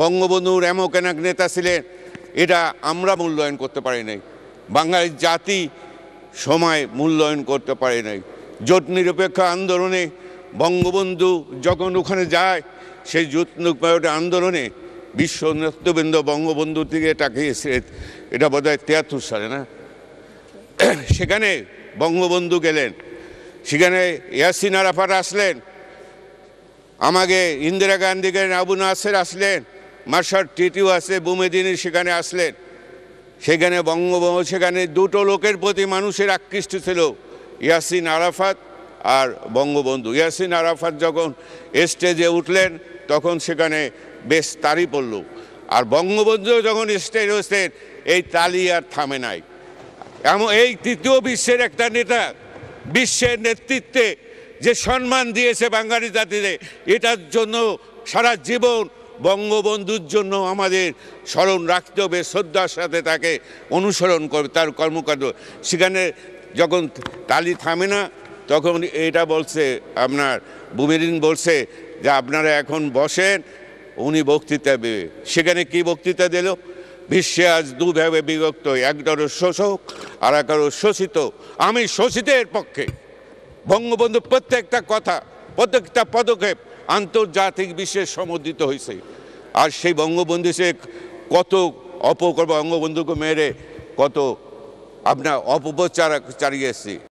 বঙ্গবন্ধুর এমক এক নেতা ছিলেন এটা আমরা মূল্যায়ন করতে পারি নাই বাঙালির জাতি সময় মূল্যায়ন করতে পারে নাই জোট নিরপেক্ষ আন্দোলনে বঙ্গবন্ধু যখন ওখানে যায় সেই জোট নিরপেক্ষ আন্দোলনে বিশ্ব নেতৃবৃন্দ বঙ্গবন্ধু থেকে তাকে এটা বোধ হয় তিয়াত্তর সালে না সেখানে বঙ্গবন্ধু গেলেন সেখানে ইয়াসিন আরাফাত আসলেন আমাকে ইন্দিরা গান্ধী গেলেন আবু নাসের আসলেন মার্শাল টিটিও আছে বুমেদিনী সেখানে আসলেন সেখানে বঙ্গবন্ধু সেখানে দুটো লোকের প্রতি মানুষের আকৃষ্ট ছিল ইয়াসিন আরাফাত আর বঙ্গবন্ধু ইয়াসিন আরাফাত যখন স্টেজে উঠলেন তখন সেখানে বেশ তারি পড়ল আর বঙ্গবন্ধু যখন স্টেজ হচ্ছেন এই তালি আর থামে নাই এমন এই তৃতীয় বিশ্বের একটা নেতা বিশ্বের নেতৃত্বে যে সম্মান দিয়েছে বাঙালি জাতিতে এটার জন্য সারা জীবন বঙ্গবন্ধুর জন্য আমাদের স্মরণ রাখতে হবে শ্রদ্ধার সাথে তাকে অনুসরণ করবে তার কর্মকাণ্ড সেখানে যখন তালি থামে না তখন এটা বলছে আপনার বুবেরিন বলছে যে আপনারা এখন বসেন উনি বক্তৃতা দেবে সেখানে কি বক্তৃতা দিল বিশ্বে আজ দুভাবে বিভক্ত একদর শোষক আর একদর শোষিত আমি শোষিতের পক্ষে বঙ্গবন্ধু প্রত্যেকটা কথা প্রত্যেকটা পদক্ষেপ আন্তর্জাতিক বিশ্বে সমর্থিত হয়েছে আর সেই বঙ্গবন্ধু সে কত অপকর্ম বঙ্গবন্ধুকে মেরে কত আপনার অপপ্রচার চালিয়েছে